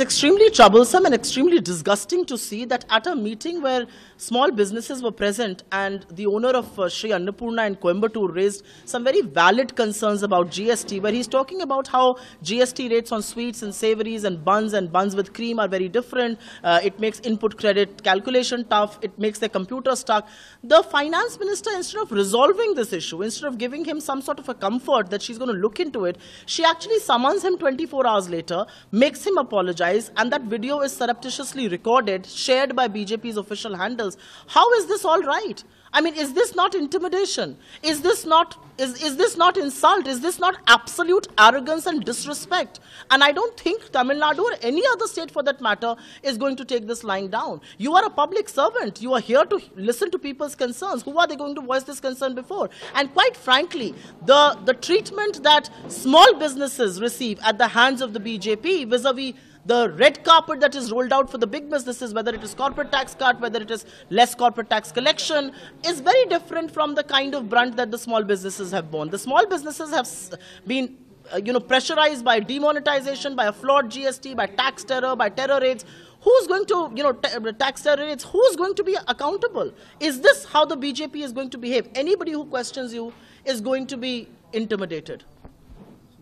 It's extremely troublesome and extremely disgusting to see that at a meeting where small businesses were present and the owner of uh, Sri Annapurna in Coimbatore raised some very valid concerns about GST where he's talking about how GST rates on sweets and savories and buns and buns with cream are very different. Uh, it makes input credit calculation tough. It makes the computer stuck. The finance minister, instead of resolving this issue, instead of giving him some sort of a comfort that she's going to look into it, she actually summons him 24 hours later, makes him apologize guys, and that video is surreptitiously recorded, shared by BJP's official handles. How is this all right? I mean, is this not intimidation? Is this not, is, is this not insult? Is this not absolute arrogance and disrespect? And I don't think Tamil Nadu or any other state for that matter is going to take this lying down. You are a public servant. You are here to listen to people's concerns. Who are they going to voice this concern before? And quite frankly, the, the treatment that small businesses receive at the hands of the BJP vis-a-vis vis a vis the red carpet that is rolled out for the big businesses, whether it is corporate tax cut, whether it is less corporate tax collection, is very different from the kind of brunt that the small businesses have borne. The small businesses have been uh, you know, pressurized by demonetization, by a flawed GST, by tax terror, by terror rates, who's going to, you know, tax terror rates, who's going to be accountable? Is this how the BJP is going to behave? Anybody who questions you is going to be intimidated.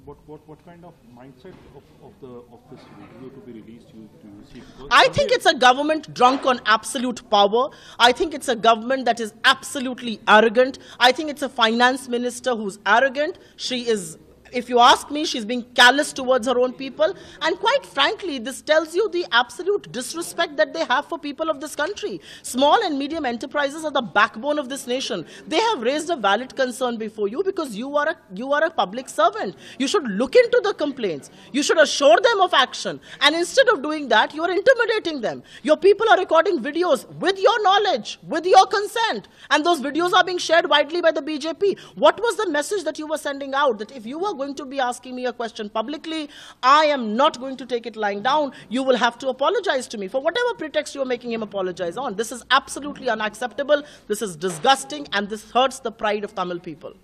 What, what, what kind of mindset of, of, the, of this video to be released you, do you see? Because I think it's a government drunk on absolute power. I think it's a government that is absolutely arrogant. I think it's a finance minister who's arrogant. She is if you ask me, she's being callous towards her own people. And quite frankly, this tells you the absolute disrespect that they have for people of this country. Small and medium enterprises are the backbone of this nation. They have raised a valid concern before you because you are a, you are a public servant. You should look into the complaints. You should assure them of action. And instead of doing that, you are intimidating them. Your people are recording videos with your knowledge, with your consent. And those videos are being shared widely by the BJP. What was the message that you were sending out? That if you were going to be asking me a question publicly. I am not going to take it lying down. You will have to apologize to me for whatever pretext you are making him apologize on. This is absolutely unacceptable. This is disgusting and this hurts the pride of Tamil people.